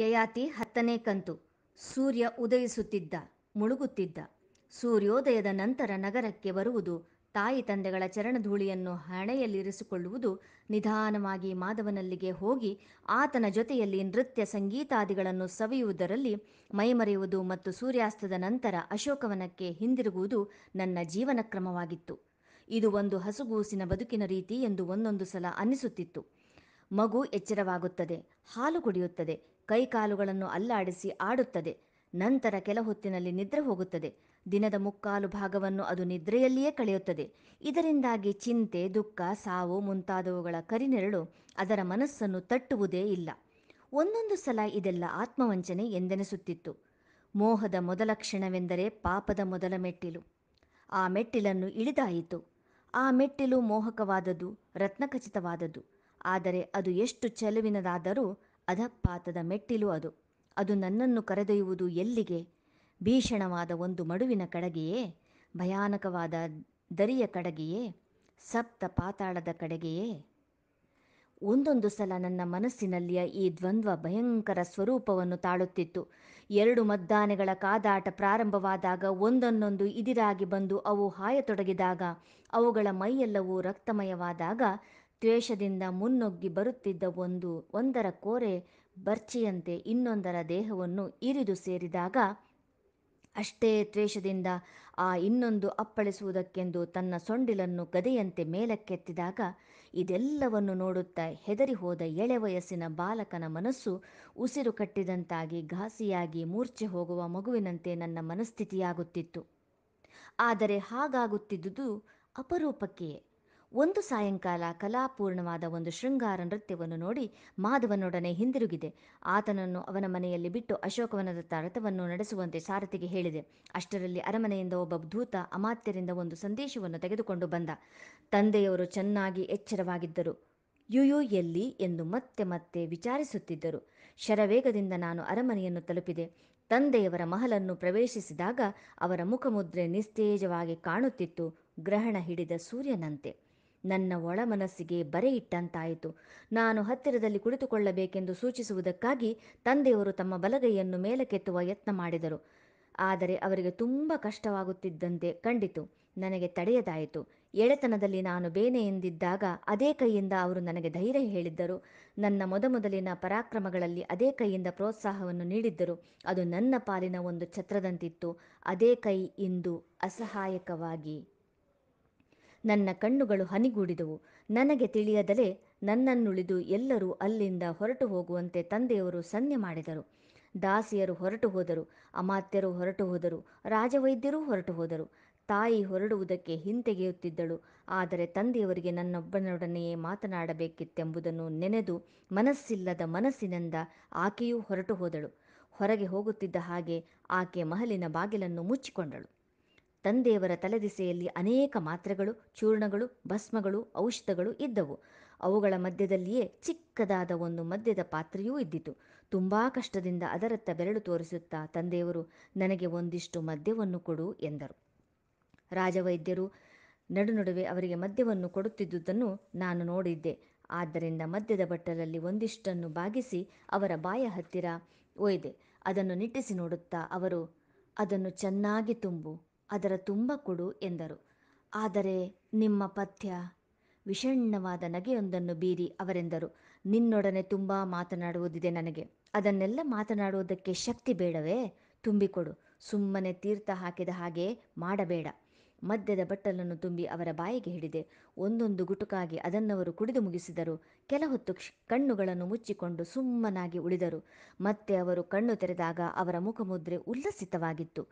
ಯಯಾತಿ ಹತ್ತನೇ ಕಂತು ಸೂರ್ಯ ಉದಯಿಸುತ್ತಿದ್ದ ಮುಳುಗುತ್ತಿದ್ದ ಸೂರ್ಯೋದಯದ ನಂತರ ನಗರಕ್ಕೆ ಬರುವುದು ತಾಯಿ ತಂದೆಗಳ ಚರಣಧೂಳಿಯನ್ನು ಹಣೆಯಲ್ಲಿರಿಸಿಕೊಳ್ಳುವುದು ನಿಧಾನವಾಗಿ ಮಾಧವನಲ್ಲಿಗೆ ಹೋಗಿ ಆತನ ಜೊತೆಯಲ್ಲಿ ನೃತ್ಯ ಸಂಗೀತಾದಿಗಳನ್ನು ಸವಿಯುವುದರಲ್ಲಿ ಮೈಮರೆಯುವುದು ಮತ್ತು ಸೂರ್ಯಾಸ್ತದ ನಂತರ ಅಶೋಕವನಕ್ಕೆ ಹಿಂದಿರುಗುವುದು ನನ್ನ ಜೀವನ ಕ್ರಮವಾಗಿತ್ತು ಇದು ಒಂದು ಹಸುಗೂಸಿನ ಬದುಕಿನ ರೀತಿ ಎಂದು ಒಂದೊಂದು ಸಲ ಅನ್ನಿಸುತ್ತಿತ್ತು ಮಗು ಎಚ್ಚರವಾಗುತ್ತದೆ ಹಾಲು ಕುಡಿಯುತ್ತದೆ ಕೈಕಾಲುಗಳನ್ನು ಅಲ್ಲಾಡಿಸಿ ಆಡುತ್ತದೆ ನಂತರ ಕೆಲ ಹೊತ್ತಿನಲ್ಲಿ ನಿದ್ರೆ ಹೋಗುತ್ತದೆ ದಿನದ ಮುಕ್ಕಾಲು ಭಾಗವನ್ನು ಅದು ನಿದ್ರೆಯಲ್ಲಿಯೇ ಕಳೆಯುತ್ತದೆ ಇದರಿಂದಾಗಿ ಚಿಂತೆ ದುಃಖ ಸಾವು ಮುಂತಾದವುಗಳ ಕರಿನೆರಳು ಅದರ ಮನಸ್ಸನ್ನು ತಟ್ಟುವುದೇ ಇಲ್ಲ ಒಂದೊಂದು ಸಲ ಇದೆಲ್ಲ ಆತ್ಮವಂಚನೆ ಎಂದೆನಿಸುತ್ತಿತ್ತು ಮೋಹದ ಮೊದಲ ಕ್ಷಣವೆಂದರೆ ಪಾಪದ ಮೊದಲ ಮೆಟ್ಟಿಲು ಆ ಮೆಟ್ಟಿಲನ್ನು ಇಳಿದಾಯಿತು ಆ ಮೆಟ್ಟಿಲು ಮೋಹಕವಾದದ್ದು ರತ್ನಖಚಿತವಾದದ್ದು ಆದರೆ ಅದು ಎಷ್ಟು ಚೆಲುವಿನದಾದರೂ ಅಧಪಾತದ ಮೆಟ್ಟಿಲು ಅದು ಅದು ನನ್ನನ್ನು ಕರೆದೊಯ್ಯುವುದು ಎಲ್ಲಿಗೆ ಭೀಷಣವಾದ ಒಂದು ಮಡುವಿನ ಕಡೆಗೆಯೇ ಭಯಾನಕವಾದ ದರಿಯ ಕಡೆಗೆಯೇ ಸಪ್ತ ಪಾತಾಳದ ಕಡೆಗೆಯೇ ಒಂದೊಂದು ಸಲ ನನ್ನ ಮನಸ್ಸಿನಲ್ಲಿಯ ಈ ದ್ವಂದ್ವ ಭಯಂಕರ ಸ್ವರೂಪವನ್ನು ತಾಳುತ್ತಿತ್ತು ಎರಡು ಮದ್ದಾನೆಗಳ ಕಾದಾಟ ಪ್ರಾರಂಭವಾದಾಗ ಒಂದನ್ನೊಂದು ಇದಿರಾಗಿ ಬಂದು ಅವು ಹಾಯತೊಡಗಿದಾಗ ಅವುಗಳ ಮೈಯೆಲ್ಲವೂ ರಕ್ತಮಯವಾದಾಗ ದ್ವೇಷದಿಂದ ಮುನ್ನುಗ್ಗಿ ಬರುತ್ತಿದ್ದ ಒಂದು ಒಂದರ ಕೋರೆ ಬರ್ಚಿಯಂತೆ ಇನ್ನೊಂದರ ದೇಹವನ್ನು ಇರಿದು ಸೇರಿದಾಗ ಅಷ್ಟೇ ದ್ವೇಷದಿಂದ ಆ ಇನ್ನೊಂದು ಅಪ್ಪಳಿಸುವುದಕ್ಕೆಂದು ತನ್ನ ಸೊಂಡಿಲನ್ನು ಗದೆಯಂತೆ ಮೇಲಕ್ಕೆತ್ತಿದಾಗ ಇದೆಲ್ಲವನ್ನು ನೋಡುತ್ತಾ ಹೆದರಿ ಹೋದ ಎಳೆ ವಯಸ್ಸಿನ ಬಾಲಕನ ಮನಸ್ಸು ಉಸಿರು ಕಟ್ಟಿದಂತಾಗಿ ಘಾಸಿಯಾಗಿ ಮೂರ್ಛೆ ಹೋಗುವ ಮಗುವಿನಂತೆ ನನ್ನ ಮನಸ್ಥಿತಿಯಾಗುತ್ತಿತ್ತು ಆದರೆ ಹಾಗಾಗುತ್ತಿದ್ದುದು ಅಪರೂಪಕ್ಕೆಯೇ ಒಂದು ಸಾಯಂಕಾಲ ಕಲಾಪೂರ್ಣವಾದ ಒಂದು ಶೃಂಗಾರ ನೃತ್ಯವನ್ನು ನೋಡಿ ಮಾಧವನೊಡನೆ ಹಿಂದಿರುಗಿದೆ ಆತನನ್ನು ಅವನ ಮನೆಯಲ್ಲಿ ಬಿಟ್ಟು ಅಶೋಕವನದ ರಥವನ್ನು ನಡೆಸುವಂತೆ ಸಾರಥಿಗೆ ಹೇಳಿದೆ ಅಷ್ಟರಲ್ಲಿ ಅರಮನೆಯಿಂದ ಒಬ್ಬ ದೂತ ಅಮಾತ್ಯರಿಂದ ಒಂದು ಸಂದೇಶವನ್ನು ತೆಗೆದುಕೊಂಡು ಬಂದ ತಂದೆಯವರು ಚೆನ್ನಾಗಿ ಎಚ್ಚರವಾಗಿದ್ದರು ಯುಯು ಎಲ್ಲಿ ಎಂದು ಮತ್ತೆ ಮತ್ತೆ ವಿಚಾರಿಸುತ್ತಿದ್ದರು ಶರವೇಗದಿಂದ ನಾನು ಅರಮನೆಯನ್ನು ತಲುಪಿದೆ ತಂದೆಯವರ ಮಹಲನ್ನು ಪ್ರವೇಶಿಸಿದಾಗ ಅವರ ಮುಖಮುದ್ರೆ ನಿಸ್ತೇಜವಾಗಿ ಕಾಣುತ್ತಿತ್ತು ಗ್ರಹಣ ಹಿಡಿದ ಸೂರ್ಯನಂತೆ ನನ್ನ ಒಳಮನಸ್ಸಿಗೆ ಬರೆ ಇಟ್ಟಂತಾಯಿತು ನಾನು ಹತ್ತಿರದಲ್ಲಿ ಕುಳಿತುಕೊಳ್ಳಬೇಕೆಂದು ಸೂಚಿಸುವುದಕ್ಕಾಗಿ ತಂದೆಯವರು ತಮ್ಮ ಬಲಗೈಯನ್ನು ಮೇಲಕ್ಕೆತ್ತುವ ಯತ್ನ ಮಾಡಿದರು ಆದರೆ ಅವರಿಗೆ ತುಂಬ ಕಷ್ಟವಾಗುತ್ತಿದ್ದಂತೆ ಕಂಡಿತು ನನಗೆ ತಡೆಯದಾಯಿತು ಎಳೆತನದಲ್ಲಿ ನಾನು ಬೇನೆ ಎಂದಿದ್ದಾಗ ಅದೇ ಕೈಯಿಂದ ಅವರು ನನಗೆ ಧೈರ್ಯ ಹೇಳಿದ್ದರು ನನ್ನ ಮೊದಮೊದಲಿನ ಪರಾಕ್ರಮಗಳಲ್ಲಿ ಅದೇ ಕೈಯಿಂದ ಪ್ರೋತ್ಸಾಹವನ್ನು ನೀಡಿದ್ದರು ಅದು ನನ್ನ ಪಾಲಿನ ಒಂದು ಛತ್ರದಂತಿತ್ತು ಅದೇ ಕೈ ಇಂದು ಅಸಹಾಯಕವಾಗಿ ನನ್ನ ಕಣ್ಣುಗಳು ಹನಿಗೂಡಿದವು ನನಗೆ ತಿಳಿಯದಲೇ ನನ್ನನ್ನುಳಿದು ಎಲ್ಲರೂ ಅಲ್ಲಿಂದ ಹೊರಟು ಹೋಗುವಂತೆ ತಂದೆಯವರು ಸನ್ನೆ ಮಾಡಿದರು ದಾಸಿಯರು ಹೊರಟು ಹೋದರು ಅಮಾತ್ಯರು ಹೊರಟು ಹೋದರು ರಾಜವೈದ್ಯರೂ ಹೊರಟು ಹೋದರು ತಾಯಿ ಹೊರಡುವುದಕ್ಕೆ ಹಿಂತೆಗೆಯುತ್ತಿದ್ದಳು ಆದರೆ ತಂದೆಯವರಿಗೆ ನನ್ನೊಬ್ಬನೊಡನೆಯೇ ಮಾತನಾಡಬೇಕಿತ್ತೆಂಬುದನ್ನು ನೆನೆದು ಮನಸ್ಸಿಲ್ಲದ ಮನಸ್ಸಿನಿಂದ ಆಕೆಯೂ ಹೊರಟು ಹೋದಳು ಹೊರಗೆ ಹೋಗುತ್ತಿದ್ದ ಹಾಗೆ ಆಕೆ ಮಹಲಿನ ಬಾಗಿಲನ್ನು ಮುಚ್ಚಿಕೊಂಡಳು ತಂದೆಯವರ ತಲೆದಿಸೆಯಲ್ಲಿ ಅನೇಕ ಮಾತ್ರೆಗಳು ಚೂರ್ಣಗಳು ಭಸ್ಮಗಳು ಔಷಧಗಳು ಇದ್ದವು ಅವುಗಳ ಮಧ್ಯದಲ್ಲಿಯೇ ಚಿಕ್ಕದಾದ ಒಂದು ಮದ್ಯದ ಪಾತ್ರೆಯೂ ಇದ್ದಿತು ತುಂಬಾ ಕಷ್ಟದಿಂದ ಅದರತ್ತ ಬೆರಳು ತೋರಿಸುತ್ತಾ ತಂದೆಯವರು ನನಗೆ ಒಂದಿಷ್ಟು ಮದ್ಯವನ್ನು ಕೊಡು ಎಂದರು ರಾಜವೈದ್ಯರು ನಡುನಡುವೆ ಅವರಿಗೆ ಮದ್ಯವನ್ನು ಕೊಡುತ್ತಿದ್ದುದನ್ನು ನಾನು ನೋಡಿದ್ದೆ ಆದ್ದರಿಂದ ಮದ್ಯದ ಬಟ್ಟಲಲ್ಲಿ ಒಂದಿಷ್ಟನ್ನು ಬಾಗಿಸಿ ಅವರ ಬಾಯ ಹತ್ತಿರ ಒಯ್ದೆ ಅದನ್ನು ನಿಟ್ಟಿಸಿ ನೋಡುತ್ತಾ ಅವರು ಅದನ್ನು ಚೆನ್ನಾಗಿ ತುಂಬು ಅದರ ತುಂಬ ಕೊಡು ಎಂದರು ಆದರೆ ನಿಮ್ಮ ಪಥ್ಯ ವಿಷಣ್ಣವಾದ ನಗೆಯೊಂದನ್ನು ಬೀರಿ ಅವರೆಂದರು ನಿನ್ನೊಡನೆ ತುಂಬ ಮಾತನಾಡುವುದಿದೆ ನನಗೆ ಅದನ್ನೆಲ್ಲ ಮಾತನಾಡುವುದಕ್ಕೆ ಶಕ್ತಿ ಬೇಡವೇ ತುಂಬಿಕೊಡು ಸುಮ್ಮನೆ ತೀರ್ಥ ಹಾಕಿದ ಹಾಗೆ ಮಾಡಬೇಡ ಮದ್ಯದ ಬಟ್ಟಲನ್ನು ತುಂಬಿ ಅವರ ಬಾಯಿಗೆ ಹಿಡಿದೆ ಒಂದೊಂದು ಗುಟುಕಾಗಿ ಅದನ್ನವರು ಕುಡಿದು ಮುಗಿಸಿದರು ಕೆಲ ಹೊತ್ತು ಕಣ್ಣುಗಳನ್ನು ಮುಚ್ಚಿಕೊಂಡು ಸುಮ್ಮನಾಗಿ ಉಳಿದರು ಮತ್ತೆ ಅವರು ಕಣ್ಣು ತೆರೆದಾಗ ಅವರ ಮುಖಮುದ್ರೆ ಉಲ್ಲಸಿತವಾಗಿತ್ತು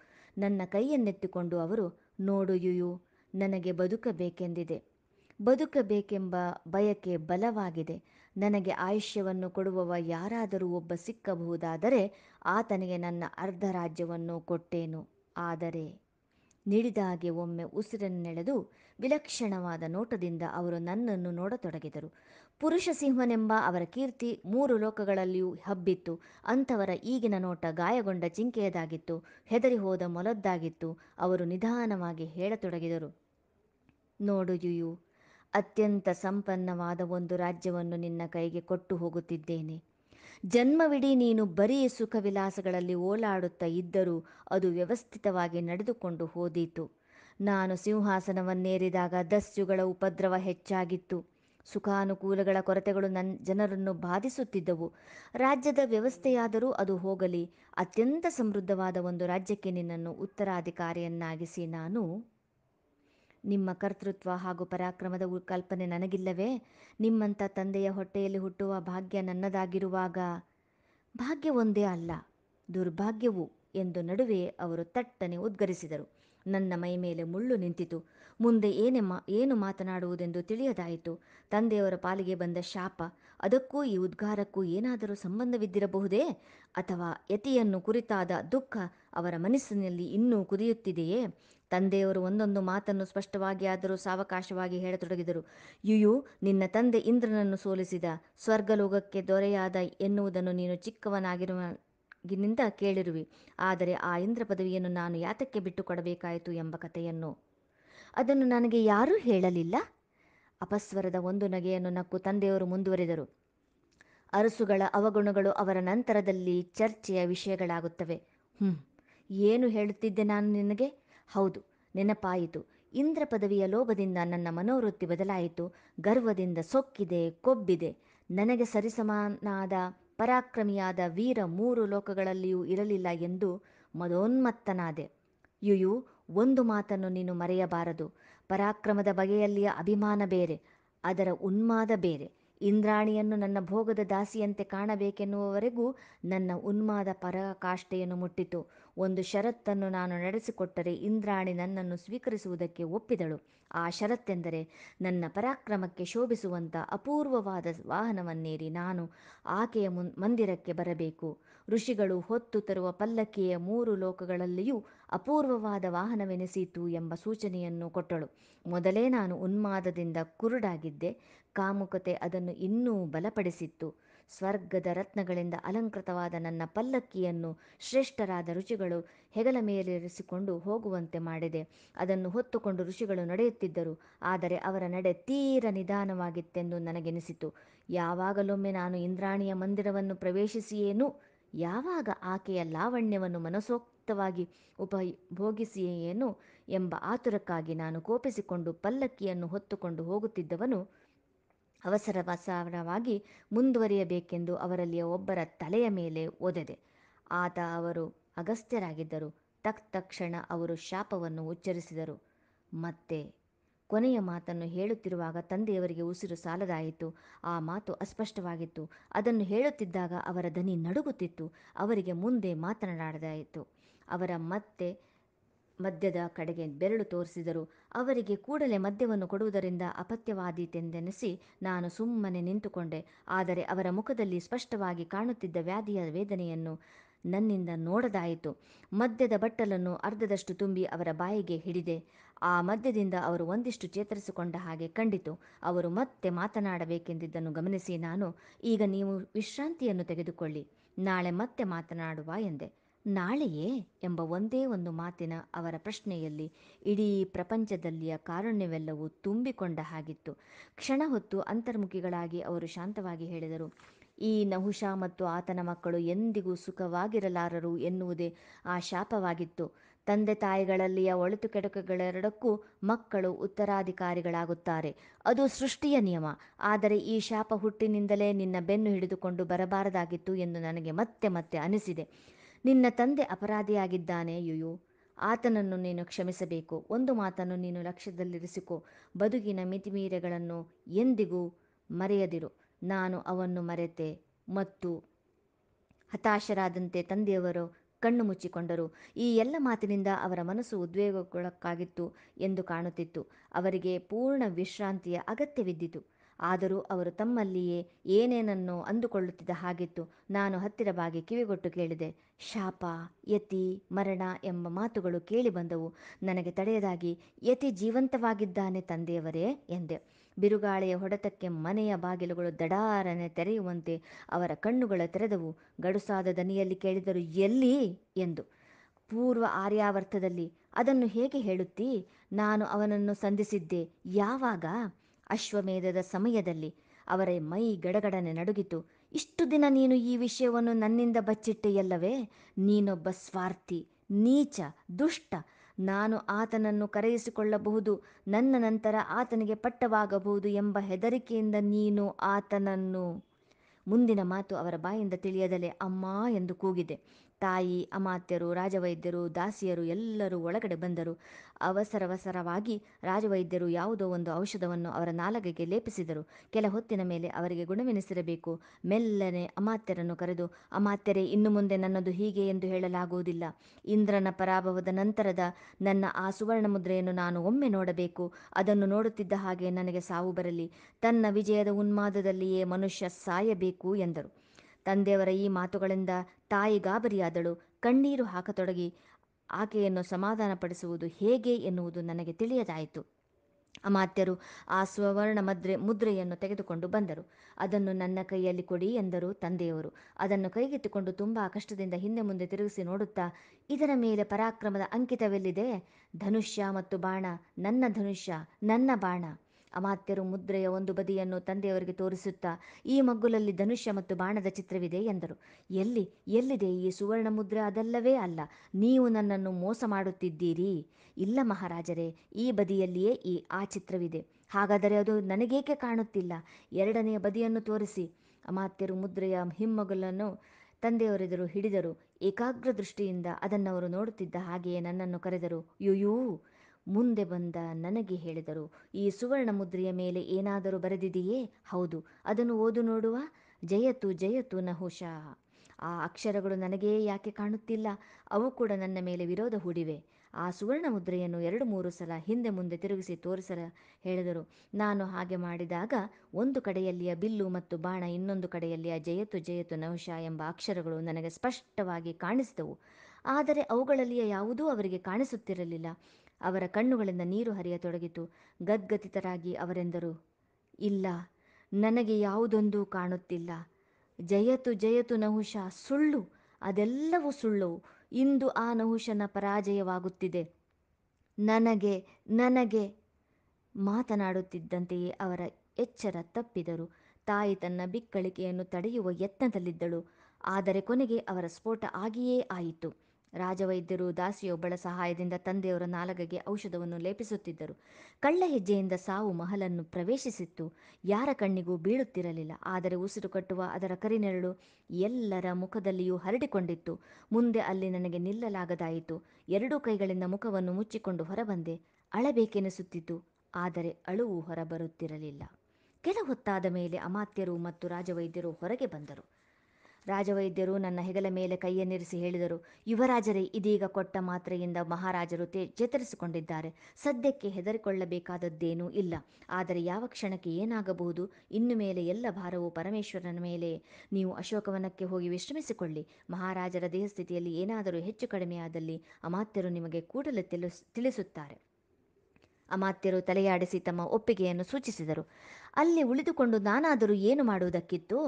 ನನ್ನ ಕೈಯನ್ನೆತ್ತಿಕೊಂಡು ಅವರು ನೋಡು ನನಗೆ ಬದುಕಬೇಕೆಂದಿದೆ ಬದುಕಬೇಕೆಂಬ ಬಯಕೆ ಬಲವಾಗಿದೆ ನನಗೆ ಆಯುಷ್ಯವನ್ನು ಕೊಡುವವ ಯಾರಾದರೂ ಒಬ್ಬ ಸಿಕ್ಕಬಹುದಾದರೆ ಆತನಿಗೆ ನನ್ನ ಅರ್ಧ ರಾಜ್ಯವನ್ನು ಕೊಟ್ಟೇನು ಆದರೆ ನಿಡಿದಾಗೆ ಒಮ್ಮೆ ಉಸಿರನ್ನೆಳೆದು ವಿಲಕ್ಷಣವಾದ ನೋಟದಿಂದ ಅವರು ನನ್ನನ್ನು ನೋಡತೊಡಗಿದರು ಪುರುಷ ಸಿಂಹನೆಂಬ ಅವರ ಕೀರ್ತಿ ಮೂರು ಲೋಕಗಳಲ್ಲಿಯೂ ಹಬ್ಬಿತ್ತು ಅಂಥವರ ಈಗಿನ ನೋಟ ಗಾಯಗೊಂಡ ಜಿಂಕೆಯದಾಗಿತ್ತು ಹೆದರಿ ಹೋದ ಮೊಲದ್ದಾಗಿತ್ತು ಅವರು ನಿಧಾನವಾಗಿ ಹೇಳತೊಡಗಿದರು ನೋಡು ಅತ್ಯಂತ ಸಂಪನ್ನವಾದ ಒಂದು ರಾಜ್ಯವನ್ನು ನಿನ್ನ ಕೈಗೆ ಕೊಟ್ಟು ಹೋಗುತ್ತಿದ್ದೇನೆ ಜನ್ಮವಿಡೀ ನೀನು ಬರೀ ಸುಖವಿಲಾಸಗಳಲ್ಲಿ ಓಲಾಡುತ್ತಾ ಇದ್ದರೂ ಅದು ವ್ಯವಸ್ಥಿತವಾಗಿ ನಡೆದುಕೊಂಡು ಹೋದೀತು ನಾನು ಸಿಂಹಾಸನವನ್ನೇರಿದಾಗ ದಸ್ಯುಗಳ ಉಪದ್ರವ ಹೆಚ್ಚಾಗಿತ್ತು ಸುಖಾನುಕೂಲಗಳ ಕೊರತೆಗಳು ನನ್ ಜನರನ್ನು ಬಾಧಿಸುತ್ತಿದ್ದವು ರಾಜ್ಯದ ವ್ಯವಸ್ಥೆಯಾದರೂ ಅದು ಹೋಗಲಿ ಅತ್ಯಂತ ಸಮೃದ್ಧವಾದ ಒಂದು ರಾಜ್ಯಕ್ಕೆ ನಿನ್ನನ್ನು ಉತ್ತರಾಧಿಕಾರಿಯನ್ನಾಗಿಸಿ ನಾನು ನಿಮ್ಮ ಕರ್ತೃತ್ವ ಹಾಗೂ ಪರಾಕ್ರಮದ ಕಲ್ಪನೆ ನನಗಿಲ್ಲವೇ ನಿಮ್ಮಂಥ ತಂದೆಯ ಹೊಟ್ಟೆಯಲ್ಲಿ ಹುಟ್ಟುವ ಭಾಗ್ಯ ನನ್ನದಾಗಿರುವಾಗ ಭಾಗ್ಯ ಒಂದೇ ಅಲ್ಲ ದುರ್ಭಾಗ್ಯವು ಎಂದು ನಡುವೆ ಅವರು ತಟ್ಟನೆ ಉದ್ಗರಿಸಿದರು ನನ್ನ ಮೈ ಮೇಲೆ ಮುಳ್ಳು ನಿಂತಿತು ಮುಂದೆ ಏನೆಮ್ಮ ಏನು ಮಾತನಾಡುವುದೆಂದು ತಿಳಿಯದಾಯಿತು ತಂದೆಯವರ ಪಾಲಿಗೆ ಬಂದ ಶಾಪ ಅದಕ್ಕೂ ಈ ಉದ್ಗಾರಕ್ಕೂ ಏನಾದರೂ ಸಂಬಂಧವಿದ್ದಿರಬಹುದೇ ಅಥವಾ ಯತಿಯನ್ನು ಕುರಿತಾದ ದುಃಖ ಅವರ ಮನಸ್ಸಿನಲ್ಲಿ ಇನ್ನೂ ಕುದಿಯುತ್ತಿದೆಯೇ ತಂದೆಯವರು ಒಂದೊಂದು ಮಾತನ್ನು ಸ್ಪಷ್ಟವಾಗಿ ಆದರೂ ಸಾವಕಾಶವಾಗಿ ಹೇಳತೊಡಗಿದರು ಯುಯು ನಿನ್ನ ತಂದೆ ಇಂದ್ರನನ್ನು ಸೋಲಿಸಿದ ಸ್ವರ್ಗಲೋಕಕ್ಕೆ ದೊರೆಯಾದ ಎನ್ನುವುದನ್ನು ನೀನು ಚಿಕ್ಕವನಾಗಿರುವ ಗಿನಿಂದ ಕೇಳಿರುವಿ ಆದರೆ ಆ ಇಂದ್ರ ಪದವಿಯನ್ನು ನಾನು ಯಾತಕ್ಕೆ ಬಿಟ್ಟುಕೊಡಬೇಕಾಯಿತು ಎಂಬ ಕಥೆಯನ್ನು ಅದನ್ನು ನನಗೆ ಯಾರೂ ಹೇಳಲಿಲ್ಲ ಅಪಸ್ವರದ ಒಂದು ನಗೆಯನ್ನು ನಕ್ಕು ತಂದೆಯವರು ಮುಂದುವರೆದರು ಅರಸುಗಳ ಅವಗುಣಗಳು ಅವರ ನಂತರದಲ್ಲಿ ಚರ್ಚೆಯ ವಿಷಯಗಳಾಗುತ್ತವೆ ಹ್ಞೂ ಏನು ಹೇಳುತ್ತಿದ್ದೆ ನಾನು ನಿನಗೆ ಹೌದು ನೆನಪಾಯಿತು ಇಂದ್ರ ಪದವಿಯ ಲೋಭದಿಂದ ನನ್ನ ಮನೋವೃತ್ತಿ ಬದಲಾಯಿತು ಗರ್ವದಿಂದ ಸೊಕ್ಕಿದೆ ಕೊಬ್ಬಿದೆ ನನಗೆ ಸರಿಸಮಾನಾದ ಪರಾಕ್ರಮಿಯಾದ ವೀರ ಮೂರು ಲೋಕಗಳಲ್ಲಿಯೂ ಇರಲಿಲ್ಲ ಎಂದು ಮದೋನ್ಮತ್ತನಾದೆ ಯುಯು ಒಂದು ಮಾತನ್ನು ನೀನು ಮರೆಯಬಾರದು ಪರಾಕ್ರಮದ ಬಗೆಯಲ್ಲಿಯ ಅಭಿಮಾನ ಬೇರೆ ಅದರ ಉನ್ಮಾದ ಬೇರೆ ಇಂದ್ರಾಣಿಯನ್ನು ನನ್ನ ಭೋಗದ ದಾಸಿಯಂತೆ ಕಾಣಬೇಕೆನ್ನುವವರೆಗೂ ನನ್ನ ಉನ್ಮಾದ ಪರಕಾಷ್ಠೆಯನ್ನು ಮುಟ್ಟಿತು ಒಂದು ಷರತ್ತನ್ನು ನಾನು ನಡೆಸಿಕೊಟ್ಟರೆ ಇಂದ್ರಾಣಿ ನನ್ನನ್ನು ಸ್ವೀಕರಿಸುವುದಕ್ಕೆ ಒಪ್ಪಿದಳು ಆ ಷರತ್ತೆಂದರೆ ನನ್ನ ಪರಾಕ್ರಮಕ್ಕೆ ಶೋಭಿಸುವಂಥ ಅಪೂರ್ವವಾದ ವಾಹನವನ್ನೇರಿ ನಾನು ಆಕೆಯ ಮುನ್ ಮಂದಿರಕ್ಕೆ ಬರಬೇಕು ಋಷಿಗಳು ಹೊತ್ತು ತರುವ ಪಲ್ಲಕ್ಕಿಯ ಮೂರು ಲೋಕಗಳಲ್ಲಿಯೂ ಅಪೂರ್ವವಾದ ವಾಹನವೆನಿಸಿತು ಎಂಬ ಸೂಚನೆಯನ್ನು ಕೊಟ್ಟಳು ಮೊದಲೇ ನಾನು ಉನ್ಮಾದದಿಂದ ಕುರುಡಾಗಿದ್ದೆ ಕಾಮುಕತೆ ಅದನ್ನು ಇನ್ನೂ ಬಲಪಡಿಸಿತ್ತು ಸ್ವರ್ಗದ ರತ್ನಗಳಿಂದ ಅಲಂಕೃತವಾದ ನನ್ನ ಪಲ್ಲಕ್ಕಿಯನ್ನು ಶ್ರೇಷ್ಠರಾದ ಋಷಿಗಳು ಹೆಗಲ ಮೇಲಿರಿಸಿಕೊಂಡು ಹೋಗುವಂತೆ ಮಾಡಿದೆ ಅದನ್ನು ಹೊತ್ತುಕೊಂಡು ಋಷಿಗಳು ನಡೆಯುತ್ತಿದ್ದರು ಆದರೆ ಅವರ ನಡೆ ತೀರ ನಿಧಾನವಾಗಿತ್ತೆಂದು ನನಗೆನಿಸಿತು ಯಾವಾಗಲೊಮ್ಮೆ ನಾನು ಇಂದ್ರಾಣಿಯ ಮಂದಿರವನ್ನು ಪ್ರವೇಶಿಸಿಯೇನು ಯಾವಾಗ ಆಕೆಯ ಲಾವಣ್ಯವನ್ನು ಮನಸೋಕ್ತವಾಗಿ ಉಪಭೋಗಿಸಿಯೇನು ಎಂಬ ಆತುರಕ್ಕಾಗಿ ನಾನು ಕೋಪಿಸಿಕೊಂಡು ಪಲ್ಲಕ್ಕಿಯನ್ನು ಹೊತ್ತುಕೊಂಡು ಹೋಗುತ್ತಿದ್ದವನು ಅವಸರವಸರವಾಗಿ ಮುಂದುವರಿಯಬೇಕೆಂದು ಅವರಲ್ಲಿಯ ಒಬ್ಬರ ತಲೆಯ ಮೇಲೆ ಒದೆದೆ ಆತ ಅವರು ಅಗಸ್ತ್ಯರಾಗಿದ್ದರು ತಕ್ ತಕ್ಷಣ ಅವರು ಶಾಪವನ್ನು ಉಚ್ಚರಿಸಿದರು ಮತ್ತೆ ಕೊನೆಯ ಮಾತನ್ನು ಹೇಳುತ್ತಿರುವಾಗ ತಂದೆಯವರಿಗೆ ಉಸಿರು ಸಾಲದಾಯಿತು ಆ ಮಾತು ಅಸ್ಪಷ್ಟವಾಗಿತ್ತು ಅದನ್ನು ಹೇಳುತ್ತಿದ್ದಾಗ ಅವರ ದನಿ ನಡುಗುತ್ತಿತ್ತು ಅವರಿಗೆ ಮುಂದೆ ಮಾತನಾಡದಾಯಿತು ಅವರ ಮತ್ತೆ ಮದ್ಯದ ಕಡೆಗೆ ಬೆರಳು ತೋರಿಸಿದರು ಅವರಿಗೆ ಕೂಡಲೇ ಮದ್ಯವನ್ನು ಕೊಡುವುದರಿಂದ ಅಪತ್ಯವಾದೀತೆಂದೆನಿಸಿ ನಾನು ಸುಮ್ಮನೆ ನಿಂತುಕೊಂಡೆ ಆದರೆ ಅವರ ಮುಖದಲ್ಲಿ ಸ್ಪಷ್ಟವಾಗಿ ಕಾಣುತ್ತಿದ್ದ ವ್ಯಾಧಿಯ ವೇದನೆಯನ್ನು ನನ್ನಿಂದ ನೋಡದಾಯಿತು ಮದ್ಯದ ಬಟ್ಟಲನ್ನು ಅರ್ಧದಷ್ಟು ತುಂಬಿ ಅವರ ಬಾಯಿಗೆ ಹಿಡಿದೆ ಆ ಮದ್ಯದಿಂದ ಅವರು ಒಂದಿಷ್ಟು ಚೇತರಿಸಿಕೊಂಡ ಹಾಗೆ ಕಂಡಿತು ಅವರು ಮತ್ತೆ ಮಾತನಾಡಬೇಕೆಂದಿದ್ದನ್ನು ಗಮನಿಸಿ ನಾನು ಈಗ ನೀವು ವಿಶ್ರಾಂತಿಯನ್ನು ತೆಗೆದುಕೊಳ್ಳಿ ನಾಳೆ ಮತ್ತೆ ಮಾತನಾಡುವ ಎಂದೆ ನಾಳೆಯೇ ಎಂಬ ಒಂದೇ ಒಂದು ಮಾತಿನ ಅವರ ಪ್ರಶ್ನೆಯಲ್ಲಿ ಇಡೀ ಪ್ರಪಂಚದಲ್ಲಿಯ ಕಾರುಣ್ಯವೆಲ್ಲವೂ ತುಂಬಿಕೊಂಡ ಹಾಗಿತ್ತು ಕ್ಷಣ ಹೊತ್ತು ಅಂತರ್ಮುಖಿಗಳಾಗಿ ಅವರು ಶಾಂತವಾಗಿ ಹೇಳಿದರು ಈ ನಹುಷಾ ಮತ್ತು ಆತನ ಮಕ್ಕಳು ಎಂದಿಗೂ ಸುಖವಾಗಿರಲಾರರು ಎನ್ನುವುದೇ ಆ ಶಾಪವಾಗಿತ್ತು ತಂದೆ ತಾಯಿಗಳಲ್ಲಿಯ ಒಳಿತು ಕೆಡುಕುಗಳೆರಡಕ್ಕೂ ಮಕ್ಕಳು ಉತ್ತರಾಧಿಕಾರಿಗಳಾಗುತ್ತಾರೆ ಅದು ಸೃಷ್ಟಿಯ ನಿಯಮ ಆದರೆ ಈ ಶಾಪ ಹುಟ್ಟಿನಿಂದಲೇ ನಿನ್ನ ಬೆನ್ನು ಹಿಡಿದುಕೊಂಡು ಬರಬಾರದಾಗಿತ್ತು ಎಂದು ನನಗೆ ಮತ್ತೆ ಮತ್ತೆ ಅನಿಸಿದೆ ನಿನ್ನ ತಂದೆ ಅಪರಾಧಿಯಾಗಿದ್ದಾನೆ ಯುಯು ಆತನನ್ನು ನೀನು ಕ್ಷಮಿಸಬೇಕು ಒಂದು ಮಾತನ್ನು ನೀನು ಲಕ್ಷ್ಯದಲ್ಲಿರಿಸಿಕೊ ಬದುಕಿನ ಮಿತಿಮೀರೆಗಳನ್ನು ಎಂದಿಗೂ ಮರೆಯದಿರು ನಾನು ಅವನ್ನು ಮರೆತೆ ಮತ್ತು ಹತಾಶರಾದಂತೆ ತಂದೆಯವರು ಕಣ್ಣು ಮುಚ್ಚಿಕೊಂಡರು ಈ ಎಲ್ಲ ಮಾತಿನಿಂದ ಅವರ ಮನಸ್ಸು ಉದ್ವೇಗಕ್ಕೊಳಕ್ಕಾಗಿತ್ತು ಎಂದು ಕಾಣುತ್ತಿತ್ತು ಅವರಿಗೆ ಪೂರ್ಣ ವಿಶ್ರಾಂತಿಯ ಅಗತ್ಯವಿದ್ದಿತು ಆದರೂ ಅವರು ತಮ್ಮಲ್ಲಿಯೇ ಏನೇನನ್ನು ಅಂದುಕೊಳ್ಳುತ್ತಿದ್ದ ಹಾಗಿತ್ತು ನಾನು ಹತ್ತಿರ ಬಾಗಿ ಕಿವಿಗೊಟ್ಟು ಕೇಳಿದೆ ಶಾಪ ಯತಿ ಮರಣ ಎಂಬ ಮಾತುಗಳು ಕೇಳಿಬಂದವು ನನಗೆ ತಡೆಯದಾಗಿ ಯತಿ ಜೀವಂತವಾಗಿದ್ದಾನೆ ತಂದೆಯವರೇ ಎಂದೆ ಬಿರುಗಾಳಿಯ ಹೊಡೆತಕ್ಕೆ ಮನೆಯ ಬಾಗಿಲುಗಳು ದಡಾರನೆ ತೆರೆಯುವಂತೆ ಅವರ ಕಣ್ಣುಗಳ ತೆರೆದವು ಗಡುಸಾದ ದನಿಯಲ್ಲಿ ಕೇಳಿದರು ಎಲ್ಲಿ ಎಂದು ಪೂರ್ವ ಆರ್ಯಾವರ್ತದಲ್ಲಿ ಅದನ್ನು ಹೇಗೆ ಹೇಳುತ್ತಿ ನಾನು ಅವನನ್ನು ಸಂಧಿಸಿದ್ದೆ ಯಾವಾಗ ಅಶ್ವಮೇಧದ ಸಮಯದಲ್ಲಿ ಅವರ ಮೈ ಗಡಗಡನೆ ನಡುಗಿತು ಇಷ್ಟು ದಿನ ನೀನು ಈ ವಿಷಯವನ್ನು ನನ್ನಿಂದ ಬಚ್ಚಿಟ್ಟೆಯಲ್ಲವೇ ನೀನೊಬ್ಬ ಸ್ವಾರ್ಥಿ ನೀಚ ದುಷ್ಟ ನಾನು ಆತನನ್ನು ಕರೆಯಿಸಿಕೊಳ್ಳಬಹುದು ನನ್ನ ನಂತರ ಆತನಿಗೆ ಪಟ್ಟವಾಗಬಹುದು ಎಂಬ ಹೆದರಿಕೆಯಿಂದ ನೀನು ಆತನನ್ನು ಮುಂದಿನ ಮಾತು ಅವರ ಬಾಯಿಂದ ತಿಳಿಯದಲೆ ಅಮ್ಮಾ ಎಂದು ಕೂಗಿದೆ ತಾಯಿ ಅಮಾತ್ಯರು ರಾಜವೈದ್ಯರು ದಾಸಿಯರು ಎಲ್ಲರೂ ಒಳಗಡೆ ಬಂದರು ಅವಸರವಸರವಾಗಿ ರಾಜವೈದ್ಯರು ಯಾವುದೋ ಒಂದು ಔಷಧವನ್ನು ಅವರ ನಾಲಗೆಗೆ ಲೇಪಿಸಿದರು ಕೆಲ ಹೊತ್ತಿನ ಮೇಲೆ ಅವರಿಗೆ ಗುಣವೆನಿಸಿರಬೇಕು ಮೆಲ್ಲನೆ ಅಮಾತ್ಯರನ್ನು ಕರೆದು ಅಮಾತ್ಯರೇ ಇನ್ನು ಮುಂದೆ ನನ್ನದು ಹೀಗೆ ಎಂದು ಹೇಳಲಾಗುವುದಿಲ್ಲ ಇಂದ್ರನ ಪರಾಭವದ ನಂತರದ ನನ್ನ ಆ ಸುವರ್ಣ ಮುದ್ರೆಯನ್ನು ನಾನು ಒಮ್ಮೆ ನೋಡಬೇಕು ಅದನ್ನು ನೋಡುತ್ತಿದ್ದ ಹಾಗೆ ನನಗೆ ಸಾವು ಬರಲಿ ತನ್ನ ವಿಜಯದ ಉನ್ಮಾದದಲ್ಲಿಯೇ ಮನುಷ್ಯ ಸಾಯಬೇಕು ಎಂದರು ತಂದೆಯವರ ಈ ಮಾತುಗಳಿಂದ ತಾಯಿ ಗಾಬರಿಯಾದಳು ಕಣ್ಣೀರು ಹಾಕತೊಡಗಿ ಆಕೆಯನ್ನು ಸಮಾಧಾನಪಡಿಸುವುದು ಹೇಗೆ ಎನ್ನುವುದು ನನಗೆ ತಿಳಿಯದಾಯಿತು ಅಮಾತ್ಯರು ಆ ಸ್ವವರ್ಣ ಮದ್ರೆ ಮುದ್ರೆಯನ್ನು ತೆಗೆದುಕೊಂಡು ಬಂದರು ಅದನ್ನು ನನ್ನ ಕೈಯಲ್ಲಿ ಕೊಡಿ ಎಂದರು ತಂದೆಯವರು ಅದನ್ನು ಕೈಗೆತ್ತಿಕೊಂಡು ತುಂಬಾ ಕಷ್ಟದಿಂದ ಹಿಂದೆ ಮುಂದೆ ತಿರುಗಿಸಿ ನೋಡುತ್ತಾ ಇದರ ಮೇಲೆ ಪರಾಕ್ರಮದ ಅಂಕಿತವೆಲ್ಲಿದೆ ಧನುಷ್ಯ ಮತ್ತು ಬಾಣ ನನ್ನ ಧನುಷ್ಯ ನನ್ನ ಬಾಣ ಅಮಾತ್ಯರು ಮುದ್ರೆಯ ಒಂದು ಬದಿಯನ್ನು ತಂದೆಯವರಿಗೆ ತೋರಿಸುತ್ತಾ ಈ ಮಗ್ಗುಲಲ್ಲಿ ಧನುಷ್ಯ ಮತ್ತು ಬಾಣದ ಚಿತ್ರವಿದೆ ಎಂದರು ಎಲ್ಲಿ ಎಲ್ಲಿದೆ ಈ ಸುವರ್ಣ ಮುದ್ರೆ ಅದಲ್ಲವೇ ಅಲ್ಲ ನೀವು ನನ್ನನ್ನು ಮೋಸ ಮಾಡುತ್ತಿದ್ದೀರಿ ಇಲ್ಲ ಮಹಾರಾಜರೇ ಈ ಬದಿಯಲ್ಲಿಯೇ ಈ ಆ ಚಿತ್ರವಿದೆ ಹಾಗಾದರೆ ಅದು ನನಗೇಕೆ ಕಾಣುತ್ತಿಲ್ಲ ಎರಡನೆಯ ಬದಿಯನ್ನು ತೋರಿಸಿ ಅಮಾತ್ಯರು ಮುದ್ರೆಯ ಹಿಮ್ಮಗುಲನ್ನು ತಂದೆಯವರೆದುರು ಹಿಡಿದರು ಏಕಾಗ್ರ ದೃಷ್ಟಿಯಿಂದ ಅದನ್ನವರು ನೋಡುತ್ತಿದ್ದ ಹಾಗೆಯೇ ನನ್ನನ್ನು ಕರೆದರು ಯುಯೂ ಮುಂದೆ ಬಂದ ನನಗೆ ಹೇಳಿದರು ಈ ಸುವರ್ಣ ಮುದ್ರೆಯ ಮೇಲೆ ಏನಾದರೂ ಬರೆದಿದೆಯೇ ಹೌದು ಅದನ್ನು ಓದು ನೋಡುವ ಜಯತು ಜಯತು ನಹುಷ ಆ ಅಕ್ಷರಗಳು ನನಗೇ ಯಾಕೆ ಕಾಣುತ್ತಿಲ್ಲ ಅವು ಕೂಡ ನನ್ನ ಮೇಲೆ ವಿರೋಧ ಹೂಡಿವೆ ಆ ಸುವರ್ಣ ಮುದ್ರೆಯನ್ನು ಎರಡು ಮೂರು ಸಲ ಹಿಂದೆ ಮುಂದೆ ತಿರುಗಿಸಿ ತೋರಿಸಲ ಹೇಳಿದರು ನಾನು ಹಾಗೆ ಮಾಡಿದಾಗ ಒಂದು ಕಡೆಯಲ್ಲಿಯ ಬಿಲ್ಲು ಮತ್ತು ಬಾಣ ಇನ್ನೊಂದು ಕಡೆಯಲ್ಲಿಯ ಜಯತು ಜಯತು ನಹುಶ ಎಂಬ ಅಕ್ಷರಗಳು ನನಗೆ ಸ್ಪಷ್ಟವಾಗಿ ಕಾಣಿಸಿದವು ಆದರೆ ಅವುಗಳಲ್ಲಿಯ ಯಾವುದೂ ಅವರಿಗೆ ಕಾಣಿಸುತ್ತಿರಲಿಲ್ಲ ಅವರ ಕಣ್ಣುಗಳಿಂದ ನೀರು ಹರಿಯತೊಡಗಿತು ಗದ್ಗದಿತರಾಗಿ ಅವರೆಂದರು ಇಲ್ಲ ನನಗೆ ಯಾವುದೊಂದೂ ಕಾಣುತ್ತಿಲ್ಲ ಜಯತು ಜಯತು ನಹುಷ ಸುಳ್ಳು ಅದೆಲ್ಲವೂ ಸುಳ್ಳು ಇಂದು ಆ ನಹುಷನ ಪರಾಜಯವಾಗುತ್ತಿದೆ ನನಗೆ ನನಗೆ ಮಾತನಾಡುತ್ತಿದ್ದಂತೆಯೇ ಅವರ ಎಚ್ಚರ ತಪ್ಪಿದರು ತಾಯಿ ತನ್ನ ಬಿಕ್ಕಳಿಕೆಯನ್ನು ತಡೆಯುವ ಯತ್ನದಲ್ಲಿದ್ದಳು ಆದರೆ ಕೊನೆಗೆ ಅವರ ಸ್ಫೋಟ ಆಗಿಯೇ ಆಯಿತು ರಾಜವೈದ್ಯರು ದಾಸಿಯೊಬ್ಬಳ ಸಹಾಯದಿಂದ ತಂದೆಯವರ ನಾಲಗೆಗೆ ಔಷಧವನ್ನು ಲೇಪಿಸುತ್ತಿದ್ದರು ಕಳ್ಳ ಹೆಜ್ಜೆಯಿಂದ ಸಾವು ಮಹಲನ್ನು ಪ್ರವೇಶಿಸಿತ್ತು ಯಾರ ಕಣ್ಣಿಗೂ ಬೀಳುತ್ತಿರಲಿಲ್ಲ ಆದರೆ ಉಸಿರು ಕಟ್ಟುವ ಅದರ ಕರಿನೆರಳು ಎಲ್ಲರ ಮುಖದಲ್ಲಿಯೂ ಹರಡಿಕೊಂಡಿತ್ತು ಮುಂದೆ ಅಲ್ಲಿ ನನಗೆ ನಿಲ್ಲಲಾಗದಾಯಿತು ಎರಡೂ ಕೈಗಳಿಂದ ಮುಖವನ್ನು ಮುಚ್ಚಿಕೊಂಡು ಹೊರಬಂದೆ ಅಳಬೇಕೆನಿಸುತ್ತಿತ್ತು ಆದರೆ ಅಳುವು ಹೊರಬರುತ್ತಿರಲಿಲ್ಲ ಕೆಲ ಹೊತ್ತಾದ ಮೇಲೆ ಅಮಾತ್ಯರು ಮತ್ತು ರಾಜವೈದ್ಯರು ಹೊರಗೆ ಬಂದರು ರಾಜವೈದ್ಯರು ನನ್ನ ಹೆಗಲ ಮೇಲೆ ಕೈಯನ್ನಿರಿಸಿ ಹೇಳಿದರು ಯುವರಾಜರೇ ಇದೀಗ ಕೊಟ್ಟ ಮಾತ್ರೆಯಿಂದ ಮಹಾರಾಜರು ಚೇತರಿಸಿಕೊಂಡಿದ್ದಾರೆ ಸದ್ಯಕ್ಕೆ ಹೆದರಿಕೊಳ್ಳಬೇಕಾದದ್ದೇನೂ ಇಲ್ಲ ಆದರೆ ಯಾವ ಕ್ಷಣಕ್ಕೆ ಏನಾಗಬಹುದು ಇನ್ನು ಮೇಲೆ ಎಲ್ಲ ಭಾರವು ಪರಮೇಶ್ವರನ ಮೇಲೆ ನೀವು ಅಶೋಕವನಕ್ಕೆ ಹೋಗಿ ವಿಶ್ರಮಿಸಿಕೊಳ್ಳಿ ಮಹಾರಾಜರ ದೇಹಸ್ಥಿತಿಯಲ್ಲಿ ಏನಾದರೂ ಹೆಚ್ಚು ಕಡಿಮೆಯಾದಲ್ಲಿ ಅಮಾತ್ಯರು ನಿಮಗೆ ಕೂಡಲೇ ತಿಳಿಸ್ ತಿಳಿಸುತ್ತಾರೆ ಅಮಾತ್ಯರು ತಲೆಯಾಡಿಸಿ ತಮ್ಮ ಒಪ್ಪಿಗೆಯನ್ನು ಸೂಚಿಸಿದರು ಅಲ್ಲಿ ಉಳಿದುಕೊಂಡು ನಾನಾದರೂ ಏನು ಮಾಡುವುದಕ್ಕಿತ್ತು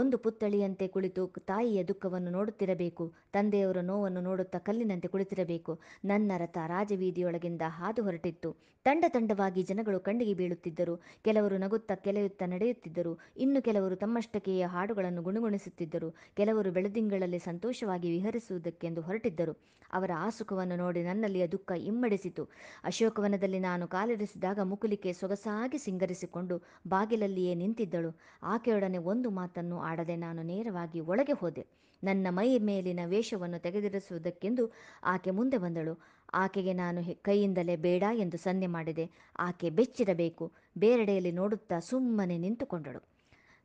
ಒಂದು ಪುತ್ಥಳಿಯಂತೆ ಕುಳಿತು ತಾಯಿಯ ದುಃಖವನ್ನು ನೋಡುತ್ತಿರಬೇಕು ತಂದೆಯವರ ನೋವನ್ನು ನೋಡುತ್ತಾ ಕಲ್ಲಿನಂತೆ ಕುಳಿತಿರಬೇಕು ನನ್ನ ರಥ ರಾಜವೀದಿಯೊಳಗಿಂದ ಹಾದು ಹೊರಟಿತ್ತು ತಂಡ ತಂಡವಾಗಿ ಜನಗಳು ಕಣ್ಣಿಗೆ ಬೀಳುತ್ತಿದ್ದರು ಕೆಲವರು ನಗುತ್ತಾ ಕೆಲೆಯುತ್ತಾ ನಡೆಯುತ್ತಿದ್ದರು ಇನ್ನು ಕೆಲವರು ತಮ್ಮಷ್ಟಕೆಯ ಹಾಡುಗಳನ್ನು ಗುಣಗುಣಿಸುತ್ತಿದ್ದರು ಕೆಲವರು ಬೆಳದಿಂಗಳಲ್ಲಿ ಸಂತೋಷವಾಗಿ ವಿಹರಿಸುವುದಕ್ಕೆಂದು ಹೊರಟಿದ್ದರು ಅವರ ಆಸುಖವನ್ನು ನೋಡಿ ನನ್ನಲ್ಲಿಯ ದುಃಖ ಇಮ್ಮಡಿಸಿತು ಅಶೋಕವನದಲ್ಲಿ ನಾನು ಕಾಲಿರಿಸಿದಾಗ ಮುಕುಲಿಕೆ ಸೊಗಸಾಗಿ ಸಿಂಗರಿಸಿಕೊಂಡು ಬಾಗಿಲಲ್ಲಿಯೇ ನಿಂತಿದ್ದಳು ಆಕೆಯೊಡನೆ ಒಂದು ಮಾತನ್ನು ಆಡದೆ ನಾನು ನೇರವಾಗಿ ಒಳಗೆ ಹೋದೆ ನನ್ನ ಮೈ ಮೇಲಿನ ವೇಷವನ್ನು ತೆಗೆದಿರಿಸುವುದಕ್ಕೆಂದು ಆಕೆ ಮುಂದೆ ಬಂದಳು ಆಕೆಗೆ ನಾನು ಕೈಯಿಂದಲೇ ಬೇಡ ಎಂದು ಸನ್ನೆ ಮಾಡಿದೆ ಆಕೆ ಬೆಚ್ಚಿರಬೇಕು ಬೇರೆಡೆಯಲ್ಲಿ ನೋಡುತ್ತಾ ಸುಮ್ಮನೆ ನಿಂತುಕೊಂಡಳು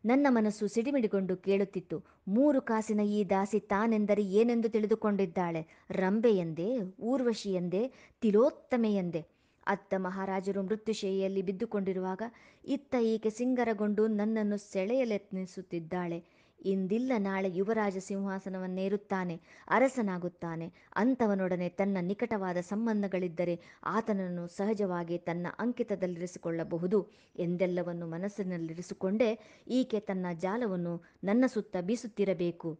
ನನ್ನ ಮನಸ್ಸು ಸಿಡಿಮಿಡಿಗೊಂಡು ಕೇಳುತ್ತಿತ್ತು ಮೂರು ಕಾಸಿನ ಈ ದಾಸಿ ತಾನೆಂದರೆ ಏನೆಂದು ತಿಳಿದುಕೊಂಡಿದ್ದಾಳೆ ರಂಬೆ ಎಂದೇ ಊರ್ವಶಿ ಎಂದೇ ತಿಲೋತ್ತಮೆ ಅತ್ತ ಮಹಾರಾಜರು ಮೃತ್ಯುಶಯ್ಯೆಯಲ್ಲಿ ಬಿದ್ದುಕೊಂಡಿರುವಾಗ ಇತ್ತ ಈಕೆ ಸಿಂಗರಗೊಂಡು ನನ್ನನ್ನು ಸೆಳೆಯಲೆತ್ನಿಸುತ್ತಿದ್ದಾಳೆ ಇಂದಿಲ್ಲ ನಾಳೆ ಯುವರಾಜ ಸಿಂಹಾಸನವನ್ನೇರುತ್ತಾನೆ ಅರಸನಾಗುತ್ತಾನೆ ಅಂಥವನೊಡನೆ ತನ್ನ ನಿಕಟವಾದ ಸಂಬಂಧಗಳಿದ್ದರೆ ಆತನನ್ನು ಸಹಜವಾಗಿ ತನ್ನ ಅಂಕಿತದಲ್ಲಿರಿಸಿಕೊಳ್ಳಬಹುದು ಎಂದೆಲ್ಲವನ್ನು ಮನಸ್ಸಿನಲ್ಲಿರಿಸಿಕೊಂಡೇ ಈಕೆ ತನ್ನ ಜಾಲವನ್ನು ನನ್ನ ಸುತ್ತ ಬೀಸುತ್ತಿರಬೇಕು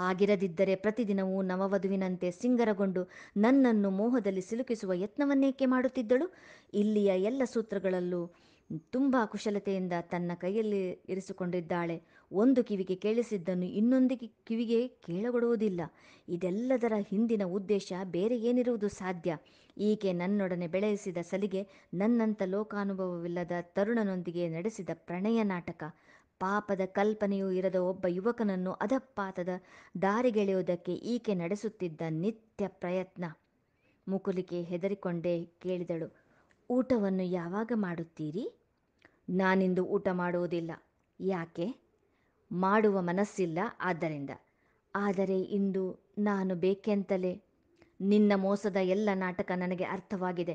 ಹಾಗಿರದಿದ್ದರೆ ಪ್ರತಿದಿನವೂ ನವವಧುವಿನಂತೆ ಸಿಂಗರಗೊಂಡು ನನ್ನನ್ನು ಮೋಹದಲ್ಲಿ ಸಿಲುಕಿಸುವ ಯತ್ನವನ್ನೇಕೆ ಮಾಡುತ್ತಿದ್ದಳು ಇಲ್ಲಿಯ ಎಲ್ಲ ಸೂತ್ರಗಳಲ್ಲೂ ತುಂಬ ಕುಶಲತೆಯಿಂದ ತನ್ನ ಕೈಯಲ್ಲಿ ಇರಿಸಿಕೊಂಡಿದ್ದಾಳೆ ಒಂದು ಕಿವಿಗೆ ಕೇಳಿಸಿದ್ದನ್ನು ಇನ್ನೊಂದು ಕಿವಿಗೆ ಕೇಳಗೊಡುವುದಿಲ್ಲ ಇದೆಲ್ಲದರ ಹಿಂದಿನ ಉದ್ದೇಶ ಬೇರೆ ಏನಿರುವುದು ಸಾಧ್ಯ ಈಕೆ ನನ್ನೊಡನೆ ಬೆಳೆಸಿದ ಸಲಿಗೆ ನನ್ನಂಥ ಲೋಕಾನುಭವವಿಲ್ಲದ ತರುಣನೊಂದಿಗೆ ನಡೆಸಿದ ಪ್ರಣಯ ನಾಟಕ ಪಾಪದ ಕಲ್ಪನೆಯೂ ಇರದ ಒಬ್ಬ ಯುವಕನನ್ನು ಅಧಪಾತದ ದಾರಿಗೆಳೆಯುವುದಕ್ಕೆ ಈಕೆ ನಡೆಸುತ್ತಿದ್ದ ನಿತ್ಯ ಪ್ರಯತ್ನ ಮುಕುಲಿಕೆ ಹೆದರಿಕೊಂಡೇ ಕೇಳಿದಳು ಊಟವನ್ನು ಯಾವಾಗ ಮಾಡುತ್ತೀರಿ ನಾನಿಂದು ಊಟ ಮಾಡುವುದಿಲ್ಲ ಯಾಕೆ ಮಾಡುವ ಮನಸ್ಸಿಲ್ಲ ಆದ್ದರಿಂದ ಆದರೆ ಇಂದು ನಾನು ಬೇಕೆಂತಲೇ ನಿನ್ನ ಮೋಸದ ಎಲ್ಲ ನಾಟಕ ನನಗೆ ಅರ್ಥವಾಗಿದೆ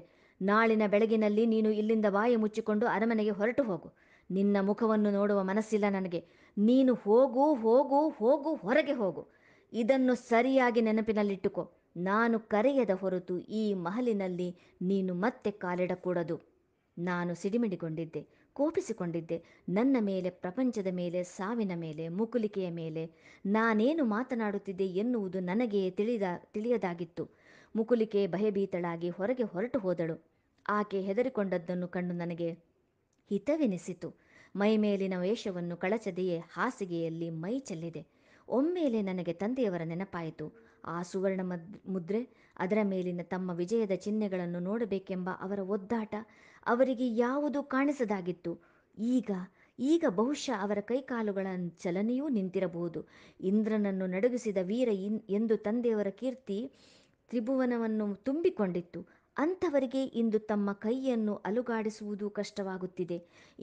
ನಾಳಿನ ಬೆಳಗಿನಲ್ಲಿ ನೀನು ಇಲ್ಲಿಂದ ಬಾಯಿ ಮುಚ್ಚಿಕೊಂಡು ಅರಮನೆಗೆ ಹೊರಟು ಹೋಗು ನಿನ್ನ ಮುಖವನ್ನು ನೋಡುವ ಮನಸ್ಸಿಲ್ಲ ನನಗೆ ನೀನು ಹೋಗು ಹೋಗು ಹೋಗು ಹೊರಗೆ ಹೋಗು ಇದನ್ನು ಸರಿಯಾಗಿ ನೆನಪಿನಲ್ಲಿಟ್ಟುಕೋ ನಾನು ಕರೆಯದ ಹೊರತು ಈ ಮಹಲಿನಲ್ಲಿ ನೀನು ಮತ್ತೆ ಕಾಲಿಡಕೂಡದು ನಾನು ಸಿಡಿಮಿಡಿಗೊಂಡಿದ್ದೆ ಕೋಪಿಸಿಕೊಂಡಿದ್ದೆ ನನ್ನ ಮೇಲೆ ಪ್ರಪಂಚದ ಮೇಲೆ ಸಾವಿನ ಮೇಲೆ ಮುಕುಲಿಕೆಯ ಮೇಲೆ ನಾನೇನು ಮಾತನಾಡುತ್ತಿದ್ದೆ ಎನ್ನುವುದು ನನಗೆ ತಿಳಿದ ತಿಳಿಯದಾಗಿತ್ತು ಮುಕುಲಿಕೆ ಭಯಭೀತಳಾಗಿ ಹೊರಗೆ ಹೊರಟು ಹೋದಳು ಆಕೆ ಹೆದರಿಕೊಂಡದ್ದನ್ನು ಕಂಡು ನನಗೆ ಹಿತವೆನಿಸಿತು ಮೈಮೇಲಿನ ವೇಷವನ್ನು ಕಳಚದೆಯೇ ಹಾಸಿಗೆಯಲ್ಲಿ ಮೈ ಚೆಲ್ಲಿದೆ ಒಮ್ಮೆಲೆ ನನಗೆ ತಂದೆಯವರ ನೆನಪಾಯಿತು ಆ ಸುವರ್ಣ ಮುದ್ರೆ ಅದರ ಮೇಲಿನ ತಮ್ಮ ವಿಜಯದ ಚಿಹ್ನೆಗಳನ್ನು ನೋಡಬೇಕೆಂಬ ಅವರ ಒದ್ದಾಟ ಅವರಿಗೆ ಯಾವುದೂ ಕಾಣಿಸದಾಗಿತ್ತು ಈಗ ಈಗ ಬಹುಶಃ ಅವರ ಕೈಕಾಲುಗಳ ಚಲನೆಯೂ ನಿಂತಿರಬಹುದು ಇಂದ್ರನನ್ನು ನಡುಗಿಸಿದ ವೀರ ಇನ್ ಎಂದು ತಂದೆಯವರ ಕೀರ್ತಿ ತ್ರಿಭುವನವನ್ನು ತುಂಬಿಕೊಂಡಿತ್ತು ಅಂಥವರಿಗೆ ಇಂದು ತಮ್ಮ ಕೈಯನ್ನು ಅಲುಗಾಡಿಸುವುದು ಕಷ್ಟವಾಗುತ್ತಿದೆ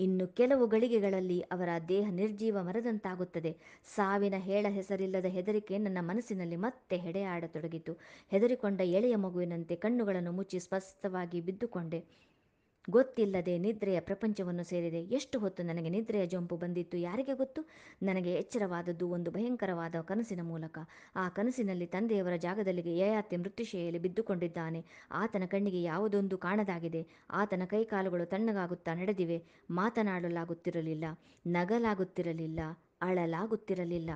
ಇನ್ನು ಕೆಲವು ಗಳಿಗೆಗಳಲ್ಲಿ ಅವರ ದೇಹ ನಿರ್ಜೀವ ಮರದಂತಾಗುತ್ತದೆ ಸಾವಿನ ಹೇಳ ಹೆಸರಿಲ್ಲದ ಹೆದರಿಕೆ ನನ್ನ ಮನಸ್ಸಿನಲ್ಲಿ ಮತ್ತೆ ಹೆಡೆಯಾಡತೊಡಗಿತು ಹೆದರಿಕೊಂಡ ಎಳೆಯ ಮಗುವಿನಂತೆ ಕಣ್ಣುಗಳನ್ನು ಮುಚ್ಚಿ ಸ್ಪಷ್ಟವಾಗಿ ಬಿದ್ದುಕೊಂಡೆ ಗೊತ್ತಿಲ್ಲದೆ ನಿದ್ರೆಯ ಪ್ರಪಂಚವನ್ನು ಸೇರಿದೆ ಎಷ್ಟು ಹೊತ್ತು ನನಗೆ ನಿದ್ರೆಯ ಜಂಪು ಬಂದಿತ್ತು ಯಾರಿಗೆ ಗೊತ್ತು ನನಗೆ ಎಚ್ಚರವಾದದ್ದು ಒಂದು ಭಯಂಕರವಾದ ಕನಸಿನ ಮೂಲಕ ಆ ಕನಸಿನಲ್ಲಿ ತಂದೆಯವರ ಜಾಗದಲ್ಲಿಗೆ ಯಯಾತಿ ಮೃತ್ಯುಶೆಯಲ್ಲಿ ಬಿದ್ದುಕೊಂಡಿದ್ದಾನೆ ಆತನ ಕಣ್ಣಿಗೆ ಯಾವುದೊಂದು ಕಾಣದಾಗಿದೆ ಆತನ ಕೈಕಾಲುಗಳು ತಣ್ಣಗಾಗುತ್ತಾ ನಡೆದಿವೆ ಮಾತನಾಡಲಾಗುತ್ತಿರಲಿಲ್ಲ ನಗಲಾಗುತ್ತಿರಲಿಲ್ಲ ಅಳಲಾಗುತ್ತಿರಲಿಲ್ಲ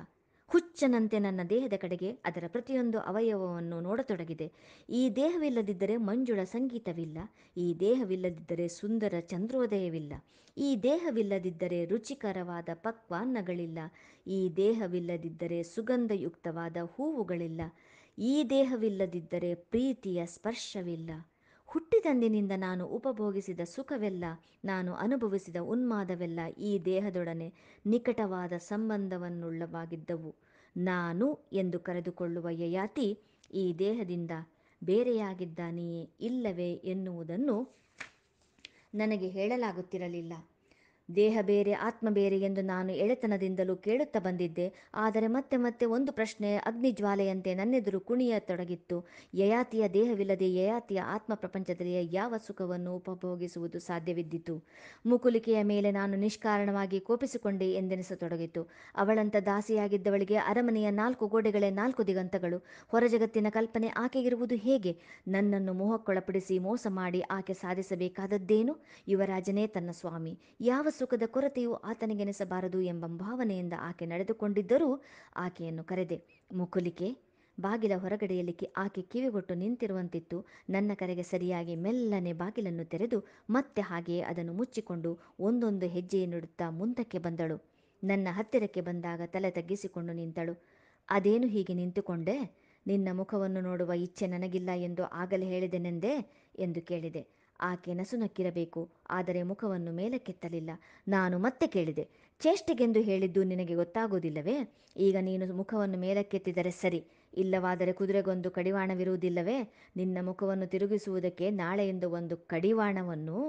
ಕುಚ್ಚನಂತೆ ನನ್ನ ದೇಹದ ಕಡೆಗೆ ಅದರ ಪ್ರತಿಯೊಂದು ಅವಯವವನ್ನು ನೋಡತೊಡಗಿದೆ ಈ ದೇಹವಿಲ್ಲದಿದ್ದರೆ ಮಂಜುಳ ಸಂಗೀತವಿಲ್ಲ ಈ ದೇಹವಿಲ್ಲದಿದ್ದರೆ ಸುಂದರ ಚಂದ್ರೋದಯವಿಲ್ಲ ಈ ದೇಹವಿಲ್ಲದಿದ್ದರೆ ರುಚಿಕರವಾದ ಪಕ್ವಾನ್ನಗಳಿಲ್ಲ ಈ ದೇಹವಿಲ್ಲದಿದ್ದರೆ ಸುಗಂಧಯುಕ್ತವಾದ ಹೂವುಗಳಿಲ್ಲ ಈ ದೇಹವಿಲ್ಲದಿದ್ದರೆ ಪ್ರೀತಿಯ ಸ್ಪರ್ಶವಿಲ್ಲ ಹುಟ್ಟಿದಂದಿನಿಂದ ನಾನು ಉಪಭೋಗಿಸಿದ ಸುಖವೆಲ್ಲ ನಾನು ಅನುಭವಿಸಿದ ಉನ್ಮಾದವೆಲ್ಲ ಈ ದೇಹದೊಡನೆ ನಿಕಟವಾದ ಸಂಬಂಧವನ್ನುಳ್ಳವಾಗಿದ್ದವು ನಾನು ಎಂದು ಕರೆದುಕೊಳ್ಳುವ ಯಯಾತಿ ಈ ದೇಹದಿಂದ ಬೇರೆಯಾಗಿದ್ದಾನೆಯೇ ಇಲ್ಲವೇ ಎನ್ನುವುದನ್ನು ನನಗೆ ಹೇಳಲಾಗುತ್ತಿರಲಿಲ್ಲ ದೇಹ ಬೇರೆ ಆತ್ಮ ಬೇರೆ ಎಂದು ನಾನು ಎಳೆತನದಿಂದಲೂ ಕೇಳುತ್ತಾ ಬಂದಿದ್ದೆ ಆದರೆ ಮತ್ತೆ ಮತ್ತೆ ಒಂದು ಪ್ರಶ್ನೆ ಅಗ್ನಿಜ್ವಾಲೆಯಂತೆ ನನ್ನೆದುರು ಕುಣಿಯತೊಡಗಿತ್ತು ಯಯಾತಿಯ ದೇಹವಿಲ್ಲದೆ ಯಯಾತಿಯ ಆತ್ಮ ಪ್ರಪಂಚದಲ್ಲಿ ಯಾವ ಸುಖವನ್ನು ಉಪಭೋಗಿಸುವುದು ಸಾಧ್ಯವಿದ್ದಿತು ಮುಕುಲಿಕೆಯ ಮೇಲೆ ನಾನು ನಿಷ್ಕಾರಣವಾಗಿ ಕೋಪಿಸಿಕೊಂಡೆ ಎಂದೆನಿಸತೊಡಗಿತು ಅವಳಂತ ದಾಸಿಯಾಗಿದ್ದವಳಿಗೆ ಅರಮನೆಯ ನಾಲ್ಕು ಗೋಡೆಗಳೇ ನಾಲ್ಕು ದಿಗಂತಗಳು ಹೊರಜಗತ್ತಿನ ಕಲ್ಪನೆ ಆಕೆಗಿರುವುದು ಹೇಗೆ ನನ್ನನ್ನು ಮೋಹಕ್ಕೊಳಪಡಿಸಿ ಮೋಸ ಮಾಡಿ ಆಕೆ ಸಾಧಿಸಬೇಕಾದದ್ದೇನು ಯುವರಾಜನೇ ತನ್ನ ಸ್ವಾಮಿ ಯಾವ ಸುಖದ ಕೊರತೆಯು ಆತನಿಗೆನಿಸಬಾರದು ಎಂಬ ಭಾವನೆಯಿಂದ ಆಕೆ ನಡೆದುಕೊಂಡಿದ್ದರೂ ಆಕೆಯನ್ನು ಕರೆದೆ ಮುಕುಲಿಕೆ ಬಾಗಿಲ ಹೊರಗಡೆಯಲ್ಲಿ ಆಕೆ ಕಿವಿಗೊಟ್ಟು ನಿಂತಿರುವಂತಿತ್ತು ನನ್ನ ಕರೆಗೆ ಸರಿಯಾಗಿ ಮೆಲ್ಲನೆ ಬಾಗಿಲನ್ನು ತೆರೆದು ಮತ್ತೆ ಹಾಗೆಯೇ ಅದನ್ನು ಮುಚ್ಚಿಕೊಂಡು ಒಂದೊಂದು ಹೆಜ್ಜೆಯನ್ನಿಡುತ್ತಾ ಮುಂದಕ್ಕೆ ಬಂದಳು ನನ್ನ ಹತ್ತಿರಕ್ಕೆ ಬಂದಾಗ ತಲೆ ತಗ್ಗಿಸಿಕೊಂಡು ನಿಂತಳು ಅದೇನು ಹೀಗೆ ನಿಂತುಕೊಂಡೆ ನಿನ್ನ ಮುಖವನ್ನು ನೋಡುವ ಇಚ್ಛೆ ನನಗಿಲ್ಲ ಎಂದು ಆಗಲೇ ಹೇಳಿದೆನೆಂದೇ ಎಂದು ಕೇಳಿದೆ ಆಕೆ ನಸುನಕ್ಕಿರಬೇಕು ಆದರೆ ಮುಖವನ್ನು ಮೇಲಕ್ಕೆತ್ತಲಿಲ್ಲ ನಾನು ಮತ್ತೆ ಕೇಳಿದೆ ಚೇಷ್ಟೆಗೆಂದು ಹೇಳಿದ್ದು ನಿನಗೆ ಗೊತ್ತಾಗುವುದಿಲ್ಲವೇ ಈಗ ನೀನು ಮುಖವನ್ನು ಮೇಲಕ್ಕೆತ್ತಿದರೆ ಸರಿ ಇಲ್ಲವಾದರೆ ಕುದುರೆಗೊಂದು ಕಡಿವಾಣವಿರುವುದಿಲ್ಲವೇ ನಿನ್ನ ಮುಖವನ್ನು ತಿರುಗಿಸುವುದಕ್ಕೆ ನಾಳೆಯಿಂದ ಒಂದು ಕಡಿವಾಣವನ್ನು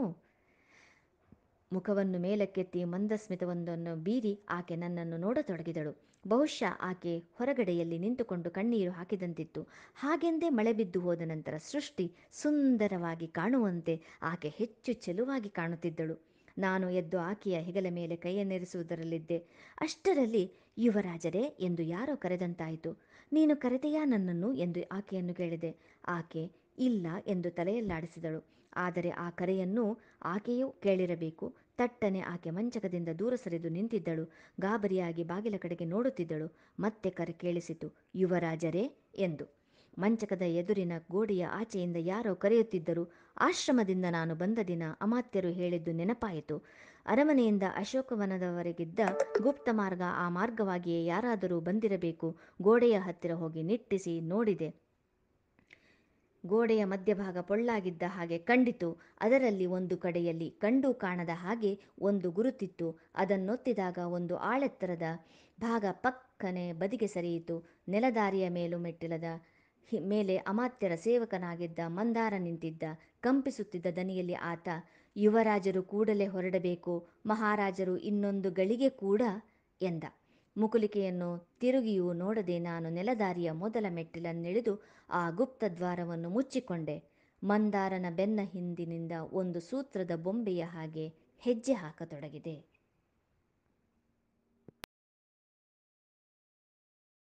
ಮುಖವನ್ನು ಮೇಲಕ್ಕೆತ್ತಿ ಮಂದಸ್ಮಿತವೊಂದನ್ನು ಬೀರಿ ಆಕೆ ನನ್ನನ್ನು ನೋಡತೊಡಗಿದಳು ಬಹುಶಃ ಆಕೆ ಹೊರಗಡೆಯಲ್ಲಿ ನಿಂತುಕೊಂಡು ಕಣ್ಣೀರು ಹಾಕಿದಂತಿತ್ತು ಹಾಗೆಂದೇ ಮಳೆ ಬಿದ್ದು ಹೋದ ನಂತರ ಸೃಷ್ಟಿ ಸುಂದರವಾಗಿ ಕಾಣುವಂತೆ ಆಕೆ ಹೆಚ್ಚು ಚೆಲುವಾಗಿ ಕಾಣುತ್ತಿದ್ದಳು ನಾನು ಎದ್ದು ಆಕೆಯ ಹೆಗಲ ಮೇಲೆ ಕೈಯನ್ನೆರಿಸುವುದರಲ್ಲಿದ್ದೆ ಅಷ್ಟರಲ್ಲಿ ಯುವರಾಜರೇ ಎಂದು ಯಾರೋ ಕರೆದಂತಾಯಿತು ನೀನು ಕರೆದೆಯಾ ನನ್ನನ್ನು ಎಂದು ಆಕೆಯನ್ನು ಕೇಳಿದೆ ಆಕೆ ಇಲ್ಲ ಎಂದು ತಲೆಯಲ್ಲಾಡಿಸಿದಳು ಆದರೆ ಆ ಕರೆಯನ್ನು ಆಕೆಯೂ ಕೇಳಿರಬೇಕು ತಟ್ಟನೆ ಆಕೆ ಮಂಚಕದಿಂದ ದೂರ ಸರಿದು ನಿಂತಿದ್ದಳು ಗಾಬರಿಯಾಗಿ ಬಾಗಿಲ ಕಡೆಗೆ ನೋಡುತ್ತಿದ್ದಳು ಮತ್ತೆ ಕರೆ ಕೇಳಿಸಿತು ಯುವರಾಜರೇ ಎಂದು ಮಂಚಕದ ಎದುರಿನ ಗೋಡೆಯ ಆಚೆಯಿಂದ ಯಾರೋ ಕರೆಯುತ್ತಿದ್ದರು ಆಶ್ರಮದಿಂದ ನಾನು ಬಂದ ದಿನ ಅಮಾತ್ಯರು ಹೇಳಿದ್ದು ನೆನಪಾಯಿತು ಅರಮನೆಯಿಂದ ಅಶೋಕವನದವರೆಗಿದ್ದ ಗುಪ್ತ ಮಾರ್ಗ ಆ ಮಾರ್ಗವಾಗಿಯೇ ಯಾರಾದರೂ ಬಂದಿರಬೇಕು ಗೋಡೆಯ ಹತ್ತಿರ ಹೋಗಿ ನಿಟ್ಟಿಸಿ ನೋಡಿದೆ ಗೋಡೆಯ ಮಧ್ಯಭಾಗ ಪೊಳ್ಳಾಗಿದ್ದ ಹಾಗೆ ಕಂಡಿತು ಅದರಲ್ಲಿ ಒಂದು ಕಡೆಯಲ್ಲಿ ಕಂಡು ಕಾಣದ ಹಾಗೆ ಒಂದು ಗುರುತಿತ್ತು ಅದನ್ನೊತ್ತಿದಾಗ ಒಂದು ಆಳೆತ್ತರದ ಭಾಗ ಪಕ್ಕನೆ ಬದಿಗೆ ಸರಿಯಿತು ನೆಲದಾರಿಯ ಮೇಲು ಮೆಟ್ಟಿಲದ ಮೇಲೆ ಅಮಾತ್ಯರ ಸೇವಕನಾಗಿದ್ದ ಮಂದಾರ ನಿಂತಿದ್ದ ಕಂಪಿಸುತ್ತಿದ್ದ ದನಿಯಲ್ಲಿ ಆತ ಯುವರಾಜರು ಕೂಡಲೇ ಹೊರಡಬೇಕು ಮಹಾರಾಜರು ಇನ್ನೊಂದು ಗಳಿಗೆ ಕೂಡ ಎಂದ ಮುಕುಲಿಕೆಯನ್ನು ತಿರುಗಿಯೂ ನೋಡದೆ ನಾನು ನೆಲದಾರಿಯ ಮೊದಲ ಮೆಟ್ಟಿಲನ್ನಿಳಿದು ಆ ಗುಪ್ತ ದ್ವಾರವನ್ನು ಮುಚ್ಚಿಕೊಂಡೆ ಮಂದಾರನ ಬೆನ್ನ ಹಿಂದಿನಿಂದ ಒಂದು ಸೂತ್ರದ ಬೊಂಬೆಯ ಹಾಗೆ ಹೆಜ್ಜೆ ಹಾಕತೊಡಗಿದೆ